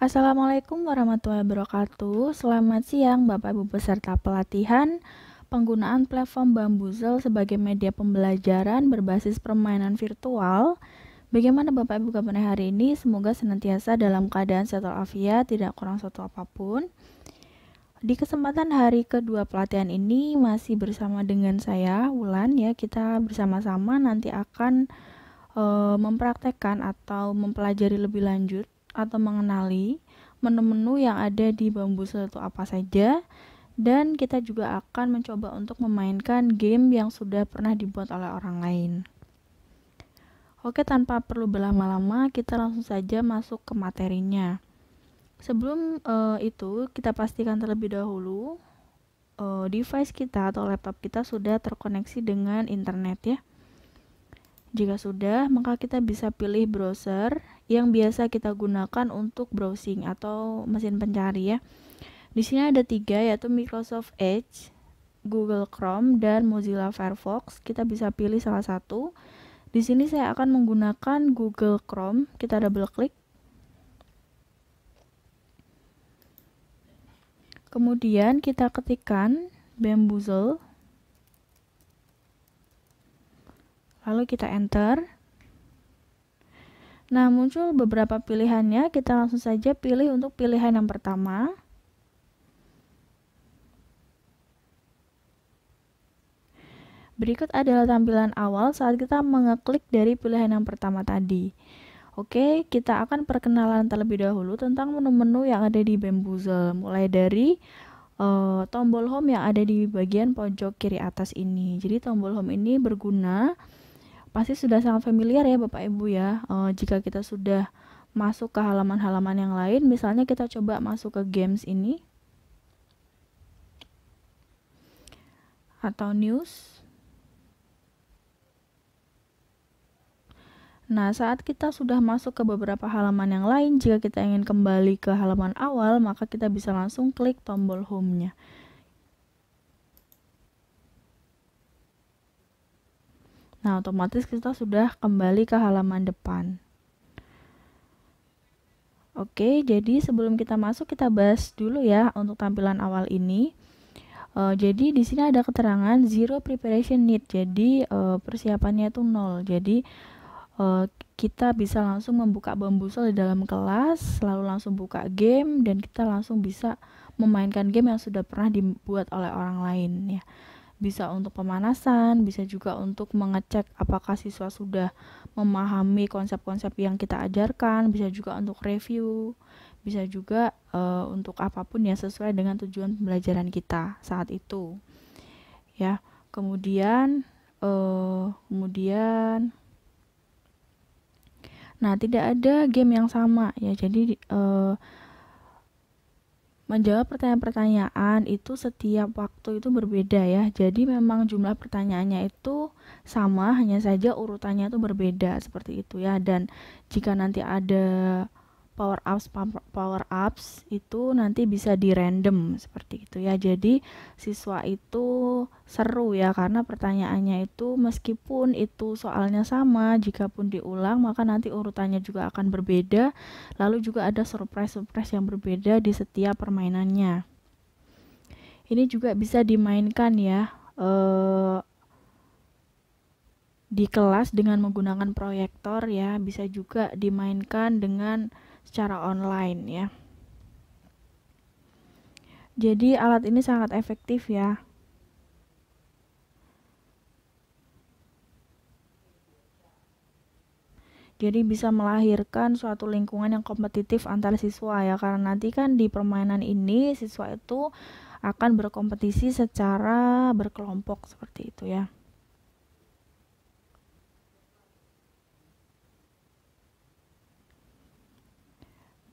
Assalamualaikum warahmatullahi wabarakatuh. Selamat siang Bapak Ibu peserta pelatihan penggunaan platform Bambuzel sebagai media pembelajaran berbasis permainan virtual. Bagaimana Bapak Ibu kabarnya hari ini? Semoga senantiasa dalam keadaan sehat walafiat, tidak kurang suatu apapun. Di kesempatan hari kedua pelatihan ini masih bersama dengan saya Wulan ya. Kita bersama-sama nanti akan eh, mempraktekkan atau mempelajari lebih lanjut atau mengenali menu-menu yang ada di bambu itu apa saja dan kita juga akan mencoba untuk memainkan game yang sudah pernah dibuat oleh orang lain. Oke, tanpa perlu berlama-lama, kita langsung saja masuk ke materinya. Sebelum uh, itu, kita pastikan terlebih dahulu uh, device kita atau laptop kita sudah terkoneksi dengan internet ya. Jika sudah, maka kita bisa pilih browser yang biasa kita gunakan untuk browsing atau mesin pencari ya. Di sini ada tiga yaitu Microsoft Edge, Google Chrome, dan Mozilla Firefox. Kita bisa pilih salah satu. Di sini saya akan menggunakan Google Chrome. Kita double klik. Kemudian kita ketikkan bamboozle. Lalu kita enter. Nah, muncul beberapa pilihannya. Kita langsung saja pilih untuk pilihan yang pertama. Berikut adalah tampilan awal saat kita mengeklik dari pilihan yang pertama tadi. Oke, kita akan perkenalan terlebih dahulu tentang menu-menu yang ada di Bamboozle, mulai dari uh, tombol home yang ada di bagian pojok kiri atas ini. Jadi tombol home ini berguna pasti sudah sangat familiar ya Bapak Ibu ya. E, jika kita sudah masuk ke halaman-halaman yang lain, misalnya kita coba masuk ke games ini atau news. Nah, saat kita sudah masuk ke beberapa halaman yang lain, jika kita ingin kembali ke halaman awal, maka kita bisa langsung klik tombol home-nya. Nah, otomatis kita sudah kembali ke halaman depan. Oke, jadi sebelum kita masuk kita bahas dulu ya untuk tampilan awal ini. E, jadi di sini ada keterangan zero preparation need. Jadi e, persiapannya itu nol. Jadi e, kita bisa langsung membuka bambusel di dalam kelas, lalu langsung buka game dan kita langsung bisa memainkan game yang sudah pernah dibuat oleh orang lain ya bisa untuk pemanasan, bisa juga untuk mengecek apakah siswa sudah memahami konsep-konsep yang kita ajarkan, bisa juga untuk review, bisa juga uh, untuk apapun yang sesuai dengan tujuan pembelajaran kita saat itu. Ya, kemudian uh, kemudian nah tidak ada game yang sama ya. Jadi uh, menjawab pertanyaan-pertanyaan itu setiap waktu itu berbeda ya. Jadi memang jumlah pertanyaannya itu sama, hanya saja urutannya itu berbeda seperti itu ya. Dan jika nanti ada power ups power ups itu nanti bisa di random seperti itu ya jadi siswa itu seru ya karena pertanyaannya itu meskipun itu soalnya sama jika pun diulang maka nanti urutannya juga akan berbeda lalu juga ada surprise surprise yang berbeda di setiap permainannya ini juga bisa dimainkan ya eh, di kelas dengan menggunakan proyektor ya bisa juga dimainkan dengan secara online ya. Jadi alat ini sangat efektif ya. Jadi bisa melahirkan suatu lingkungan yang kompetitif antar siswa ya karena nanti kan di permainan ini siswa itu akan berkompetisi secara berkelompok seperti itu ya.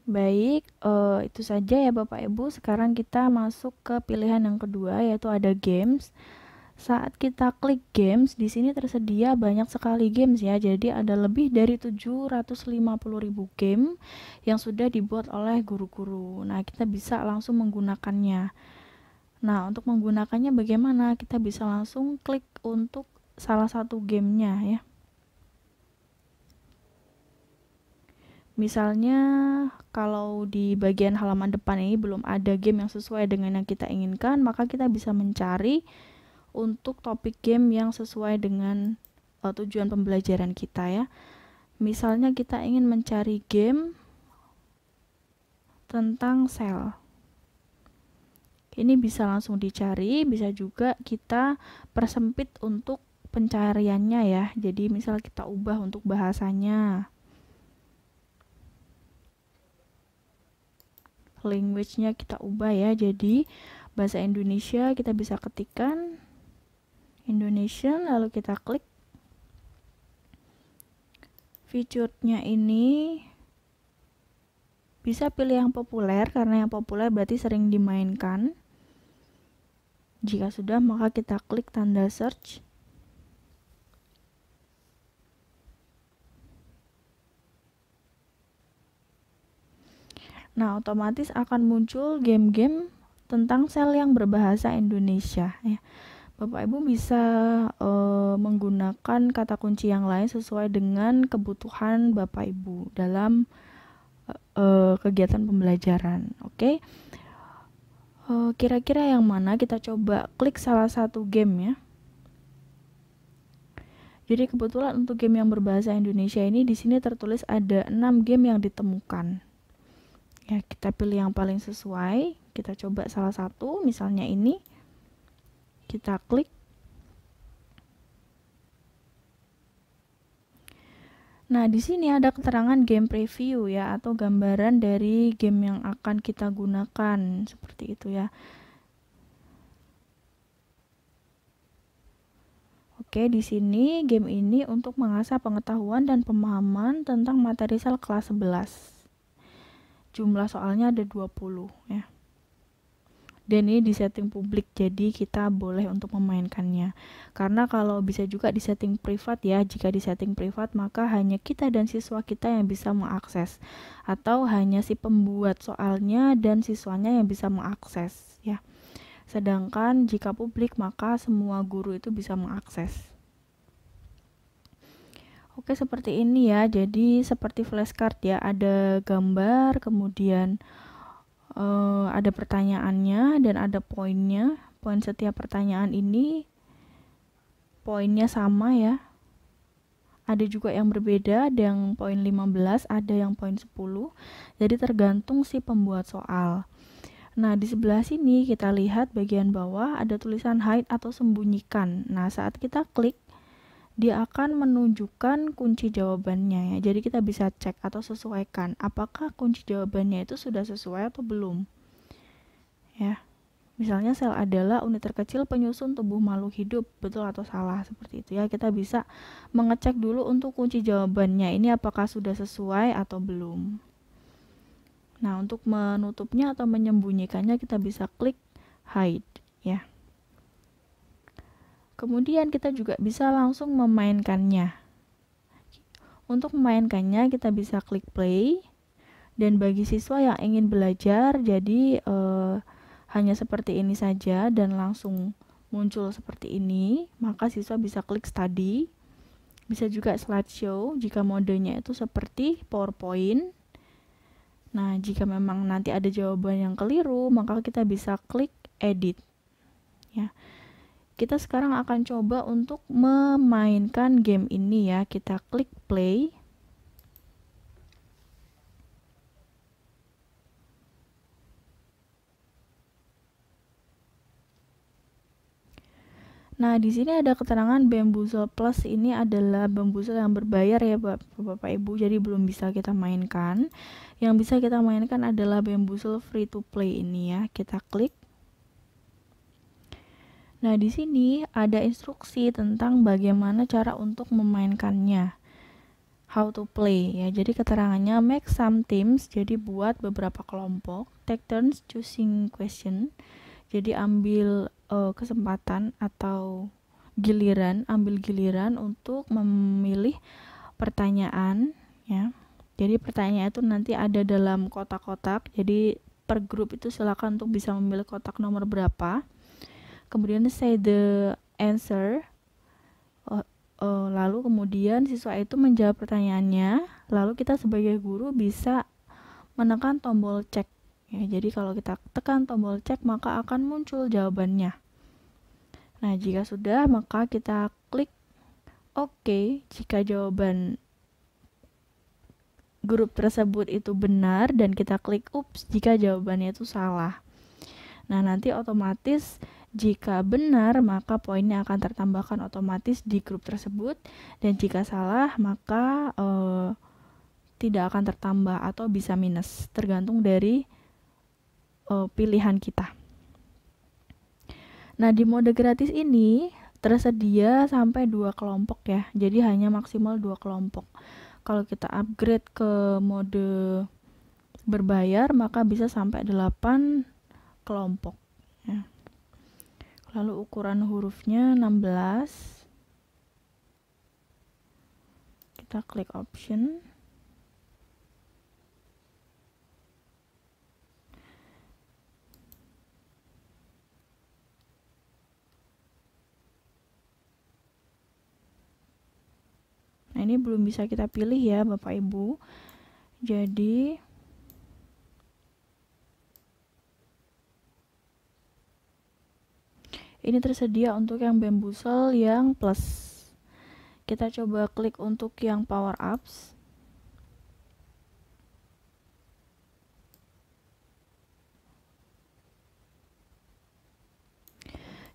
Baik, uh, itu saja ya Bapak Ibu. Sekarang kita masuk ke pilihan yang kedua yaitu ada games. Saat kita klik games, di sini tersedia banyak sekali games ya. Jadi ada lebih dari ribu game yang sudah dibuat oleh guru-guru. Nah, kita bisa langsung menggunakannya. Nah, untuk menggunakannya bagaimana? Kita bisa langsung klik untuk salah satu gamenya ya. Misalnya kalau di bagian halaman depan ini belum ada game yang sesuai dengan yang kita inginkan, maka kita bisa mencari untuk topik game yang sesuai dengan uh, tujuan pembelajaran kita ya. Misalnya kita ingin mencari game tentang sel. Ini bisa langsung dicari, bisa juga kita persempit untuk pencariannya ya. Jadi misal kita ubah untuk bahasanya language-nya kita ubah ya. Jadi bahasa Indonesia kita bisa ketikkan Indonesian lalu kita klik fiturnya ini bisa pilih yang populer karena yang populer berarti sering dimainkan. Jika sudah, maka kita klik tanda search. Nah, otomatis akan muncul game-game tentang sel yang berbahasa Indonesia ya. Bapak Ibu bisa e, menggunakan kata kunci yang lain sesuai dengan kebutuhan Bapak Ibu dalam e, kegiatan pembelajaran. Oke. Okay? Eh, kira-kira yang mana kita coba klik salah satu game ya. Jadi kebetulan untuk game yang berbahasa Indonesia ini di sini tertulis ada 6 game yang ditemukan ya kita pilih yang paling sesuai kita coba salah satu misalnya ini kita klik Nah, di sini ada keterangan game preview ya atau gambaran dari game yang akan kita gunakan seperti itu ya. Oke, di sini game ini untuk mengasah pengetahuan dan pemahaman tentang materi sel kelas 11 jumlah soalnya ada 20 ya dan ini di setting publik jadi kita boleh untuk memainkannya karena kalau bisa juga di setting privat ya jika di setting privat maka hanya kita dan siswa kita yang bisa mengakses atau hanya si pembuat soalnya dan siswanya yang bisa mengakses ya sedangkan jika publik maka semua guru itu bisa mengakses bentuknya seperti ini ya jadi seperti flashcard ya ada gambar kemudian uh, ada pertanyaannya dan ada poinnya poin setiap pertanyaan ini poinnya sama ya ada juga yang berbeda ada yang poin 15 ada yang poin 10 jadi tergantung si pembuat soal Nah, di sebelah sini kita lihat bagian bawah ada tulisan hide atau sembunyikan. Nah, saat kita klik dia akan menunjukkan kunci jawabannya ya. Jadi kita bisa cek atau sesuaikan apakah kunci jawabannya itu sudah sesuai atau belum. Ya. Misalnya sel adalah unit terkecil penyusun tubuh makhluk hidup, betul atau salah seperti itu ya. Kita bisa mengecek dulu untuk kunci jawabannya ini apakah sudah sesuai atau belum. Nah, untuk menutupnya atau menyembunyikannya kita bisa klik hide ya. Kemudian kita juga bisa langsung memainkannya. Untuk memainkannya kita bisa klik play. Dan bagi siswa yang ingin belajar jadi eh, hanya seperti ini saja dan langsung muncul seperti ini, maka siswa bisa klik study. Bisa juga slideshow jika modenya itu seperti PowerPoint. Nah, jika memang nanti ada jawaban yang keliru, maka kita bisa klik edit. Ya kita sekarang akan coba untuk memainkan game ini ya kita klik play Nah, di sini ada keterangan Bamboozle Plus ini adalah Bamboozle yang berbayar ya Bapak-Bapak Ibu, jadi belum bisa kita mainkan. Yang bisa kita mainkan adalah Bamboozle Free to Play ini ya. Kita klik Nah, di sini ada instruksi tentang bagaimana cara untuk memainkannya. How to play ya. Jadi keterangannya make some teams, jadi buat beberapa kelompok, take turns choosing question. Jadi ambil uh, kesempatan atau giliran, ambil giliran untuk memilih pertanyaan ya. Jadi pertanyaan itu nanti ada dalam kotak-kotak. Jadi per grup itu silakan untuk bisa memilih kotak nomor berapa kemudian say the answer oh, oh, lalu kemudian siswa itu menjawab pertanyaannya lalu kita sebagai guru bisa menekan tombol cek ya jadi kalau kita tekan tombol cek maka akan muncul jawabannya nah jika sudah maka kita klik OK jika jawaban grup tersebut itu benar dan kita klik ups jika jawabannya itu salah. Nah, nanti otomatis jika benar, maka poinnya akan tertambahkan otomatis di grup tersebut, dan jika salah, maka e, tidak akan tertambah atau bisa minus, tergantung dari e, pilihan kita. Nah, di mode gratis ini tersedia sampai dua kelompok ya, jadi hanya maksimal dua kelompok. Kalau kita upgrade ke mode berbayar, maka bisa sampai delapan kelompok. Ya. Lalu ukuran hurufnya 16. Kita klik option. Nah, ini belum bisa kita pilih ya, Bapak Ibu. Jadi, Ini tersedia untuk yang bambusel yang plus. Kita coba klik untuk yang power ups.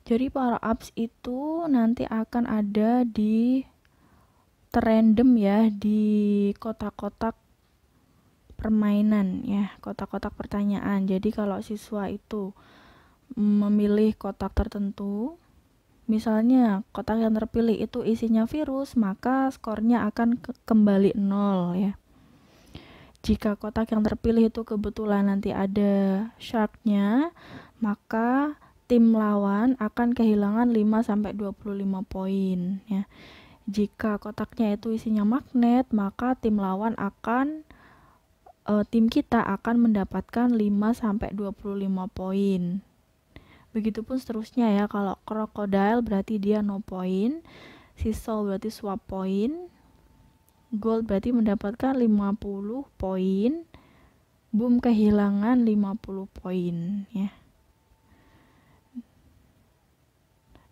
Jadi power ups itu nanti akan ada di terrandom ya di kotak-kotak permainan ya, kotak-kotak pertanyaan. Jadi kalau siswa itu memilih kotak tertentu. Misalnya, kotak yang terpilih itu isinya virus, maka skornya akan ke kembali nol ya. Jika kotak yang terpilih itu kebetulan nanti ada sharknya, maka tim lawan akan kehilangan 5 sampai 25 poin ya. Jika kotaknya itu isinya magnet, maka tim lawan akan e, tim kita akan mendapatkan 5 sampai 25 poin. Begitupun seterusnya ya, kalau crocodile berarti dia no point, sisal berarti swap point, gold berarti mendapatkan 50 poin, boom kehilangan 50 poin ya.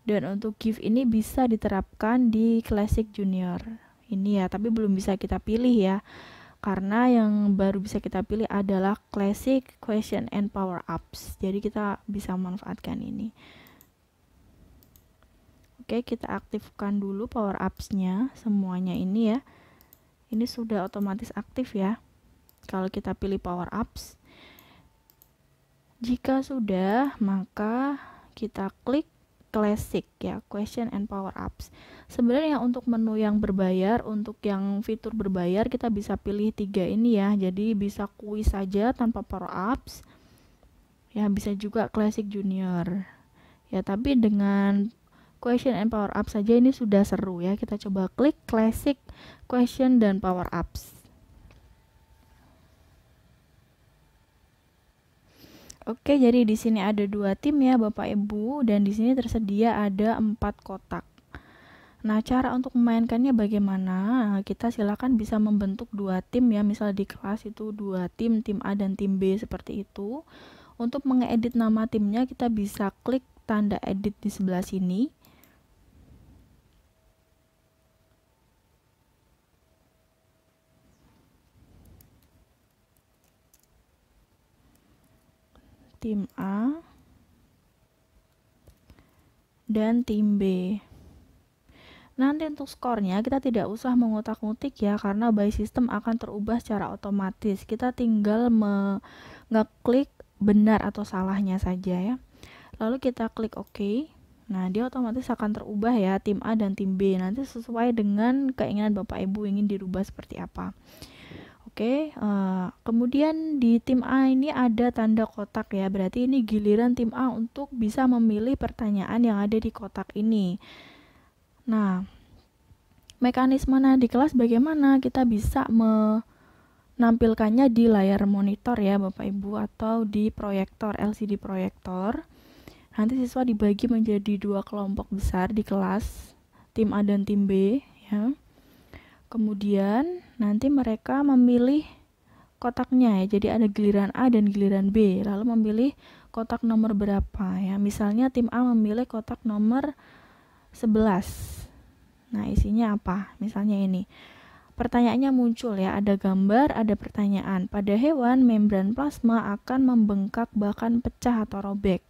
Dan untuk gift ini bisa diterapkan di classic junior. Ini ya, tapi belum bisa kita pilih ya karena yang baru bisa kita pilih adalah classic question and power ups jadi kita bisa manfaatkan ini oke kita aktifkan dulu power ups-nya semuanya ini ya ini sudah otomatis aktif ya kalau kita pilih power ups jika sudah maka kita klik klasik ya question and power ups sebenarnya untuk menu yang berbayar untuk yang fitur berbayar kita bisa pilih tiga ini ya jadi bisa kuis saja tanpa power ups ya bisa juga klasik junior ya tapi dengan question and power ups saja ini sudah seru ya kita coba klik klasik question dan power ups Oke, jadi di sini ada dua tim ya, Bapak Ibu, dan di sini tersedia ada empat kotak. Nah, cara untuk memainkannya bagaimana? kita silakan bisa membentuk dua tim ya, misal di kelas itu dua tim, tim A dan tim B seperti itu. Untuk mengedit nama timnya, kita bisa klik tanda edit di sebelah sini. tim A dan tim B. Nanti untuk skornya kita tidak usah mengotak ngutik ya karena by system akan terubah secara otomatis. Kita tinggal mengeklik benar atau salahnya saja ya. Lalu kita klik OK. Nah, dia otomatis akan terubah ya tim A dan tim B. Nanti sesuai dengan keinginan Bapak Ibu ingin dirubah seperti apa. Oke, okay, uh, eh, kemudian di tim A ini ada tanda kotak ya, berarti ini giliran tim A untuk bisa memilih pertanyaan yang ada di kotak ini. Nah, mekanisme nah di kelas bagaimana kita bisa menampilkannya di layar monitor ya Bapak Ibu atau di proyektor LCD proyektor. Nanti siswa dibagi menjadi dua kelompok besar di kelas, tim A dan tim B ya Kemudian nanti mereka memilih kotaknya ya. Jadi ada giliran A dan giliran B. Lalu memilih kotak nomor berapa ya. Misalnya tim A memilih kotak nomor 11. Nah, isinya apa? Misalnya ini. Pertanyaannya muncul ya, ada gambar, ada pertanyaan. Pada hewan, membran plasma akan membengkak bahkan pecah atau robek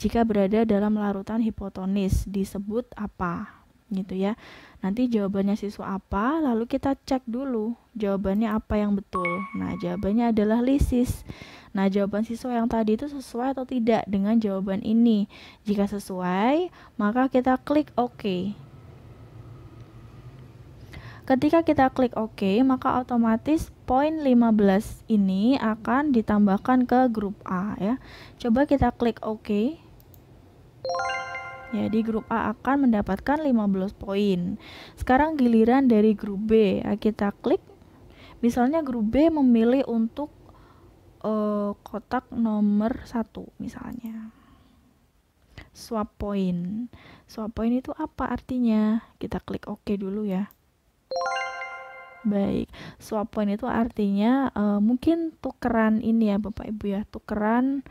jika berada dalam larutan hipotonis. Disebut apa? gitu ya. Nanti jawabannya siswa apa, lalu kita cek dulu jawabannya apa yang betul. Nah, jawabannya adalah lisis. Nah, jawaban siswa yang tadi itu sesuai atau tidak dengan jawaban ini. Jika sesuai, maka kita klik OK. Ketika kita klik OK, maka otomatis poin 15 ini akan ditambahkan ke grup A ya. Coba kita klik OK. Jadi ya, grup A akan mendapatkan 15 poin. Sekarang giliran dari grup B. Nah, kita klik. Misalnya grup B memilih untuk uh, kotak nomor 1 misalnya. Swap point. Swap point itu apa artinya? Kita klik OK dulu ya. Baik, swap point itu artinya uh, mungkin tukeran ini ya Bapak Ibu ya, tukeran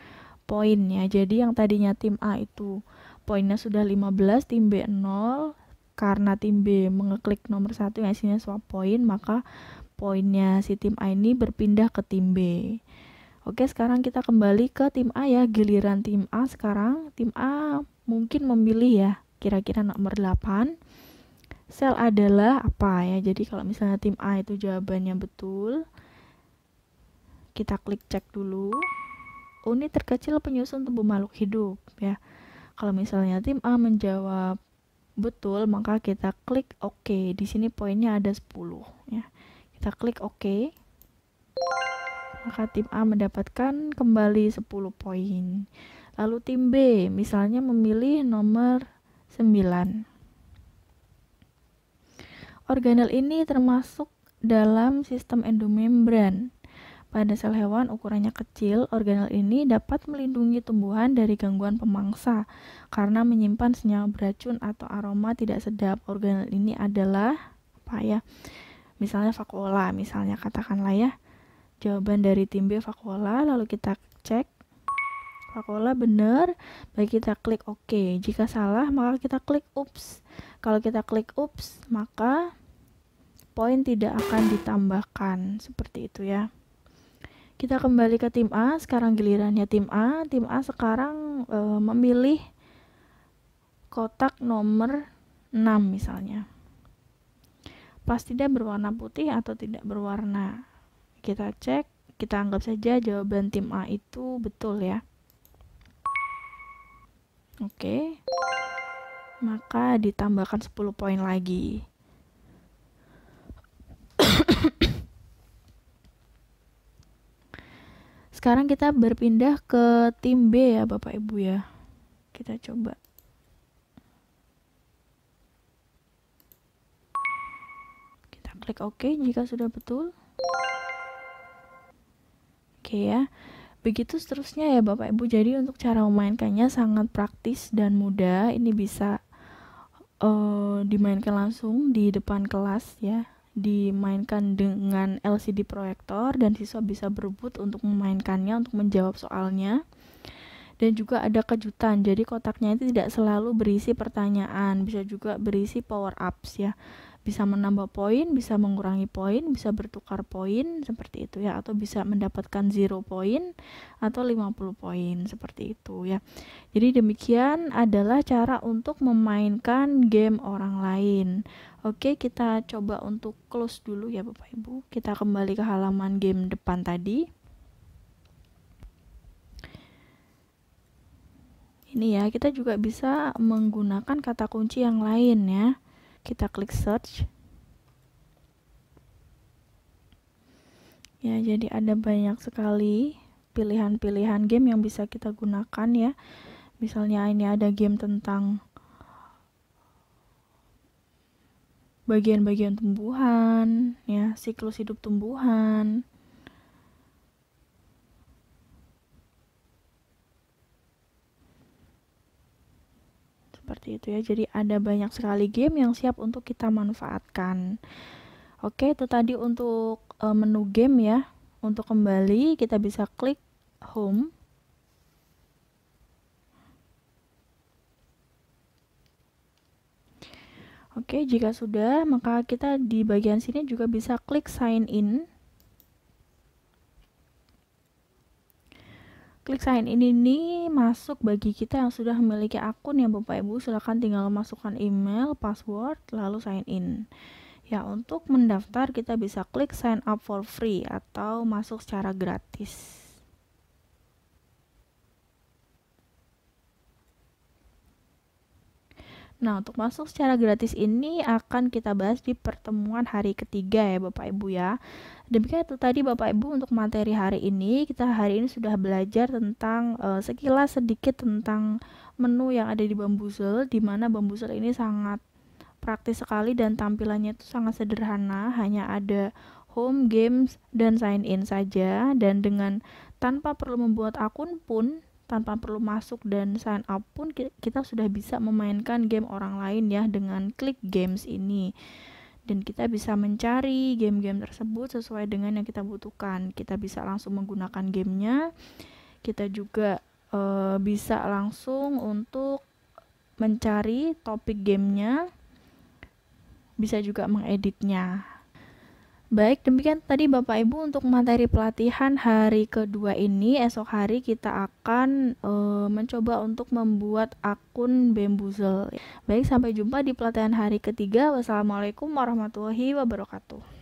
poinnya. Jadi yang tadinya tim A itu poinnya sudah 15 tim B 0 karena tim B mengeklik nomor satu yang isinya swap poin maka poinnya si tim A ini berpindah ke tim B Oke sekarang kita kembali ke tim A ya giliran tim A sekarang tim A mungkin memilih ya kira-kira nomor 8 sel adalah apa ya jadi kalau misalnya tim A itu jawabannya betul kita klik cek dulu unit terkecil penyusun tubuh makhluk hidup ya kalau misalnya tim A menjawab betul, maka kita klik OK. Di sini poinnya ada 10 ya. Kita klik OK. Maka tim A mendapatkan kembali 10 poin. Lalu tim B misalnya memilih nomor 9. Organel ini termasuk dalam sistem endomembran pada sel hewan ukurannya kecil, organel ini dapat melindungi tumbuhan dari gangguan pemangsa karena menyimpan senyawa beracun atau aroma tidak sedap. Organel ini adalah apa ya? Misalnya vakuola, misalnya katakanlah ya. Jawaban dari tim B vakuola, lalu kita cek Vakuola benar, baik kita klik OK. Jika salah, maka kita klik Oops. Kalau kita klik Oops, maka poin tidak akan ditambahkan. Seperti itu ya. Kita kembali ke tim A, sekarang gilirannya tim A. Tim A sekarang e, memilih kotak nomor 6 misalnya. pas tidak berwarna putih atau tidak berwarna? Kita cek, kita anggap saja jawaban tim A itu betul ya. Oke. Okay. Maka ditambahkan 10 poin lagi. sekarang kita berpindah ke tim B ya Bapak Ibu ya kita coba kita klik OK jika sudah betul oke ya begitu seterusnya ya Bapak Ibu jadi untuk cara memainkannya sangat praktis dan mudah ini bisa uh, dimainkan langsung di depan kelas ya dimainkan dengan LCD proyektor dan siswa bisa berebut untuk memainkannya untuk menjawab soalnya. Dan juga ada kejutan. Jadi kotaknya itu tidak selalu berisi pertanyaan, bisa juga berisi power ups ya bisa menambah poin, bisa mengurangi poin, bisa bertukar poin seperti itu ya atau bisa mendapatkan 0 poin atau 50 poin seperti itu ya. Jadi demikian adalah cara untuk memainkan game orang lain. Oke, kita coba untuk close dulu ya Bapak Ibu. Kita kembali ke halaman game depan tadi. Ini ya, kita juga bisa menggunakan kata kunci yang lain ya kita klik search ya jadi ada banyak sekali pilihan-pilihan game yang bisa kita gunakan ya misalnya ini ada game tentang bagian-bagian tumbuhan ya siklus hidup tumbuhan seperti itu ya. Jadi ada banyak sekali game yang siap untuk kita manfaatkan. Oke, itu tadi untuk e, menu game ya. Untuk kembali kita bisa klik home. Oke, jika sudah, maka kita di bagian sini juga bisa klik sign in. klik sign in ini masuk bagi kita yang sudah memiliki akun ya Bapak Ibu silahkan tinggal masukkan email, password, lalu sign in ya untuk mendaftar kita bisa klik sign up for free atau masuk secara gratis Nah, untuk masuk secara gratis ini akan kita bahas di pertemuan hari ketiga ya Bapak Ibu ya. Demikian itu tadi Bapak Ibu untuk materi hari ini. Kita hari ini sudah belajar tentang uh, sekilas sedikit tentang menu yang ada di Bambuzel di mana Bambuzel ini sangat praktis sekali dan tampilannya itu sangat sederhana, hanya ada home, games, dan sign in saja dan dengan tanpa perlu membuat akun pun tanpa perlu masuk dan sign up pun kita sudah bisa memainkan game orang lain ya dengan klik games ini dan kita bisa mencari game-game tersebut sesuai dengan yang kita butuhkan. Kita bisa langsung menggunakan gamenya, kita juga e, bisa langsung untuk mencari topik gamenya, bisa juga mengeditnya. Baik, demikian tadi Bapak Ibu untuk materi pelatihan hari kedua ini. Esok hari kita akan e, mencoba untuk membuat akun Bamboozle. Baik, sampai jumpa di pelatihan hari ketiga. Wassalamualaikum warahmatullahi wabarakatuh.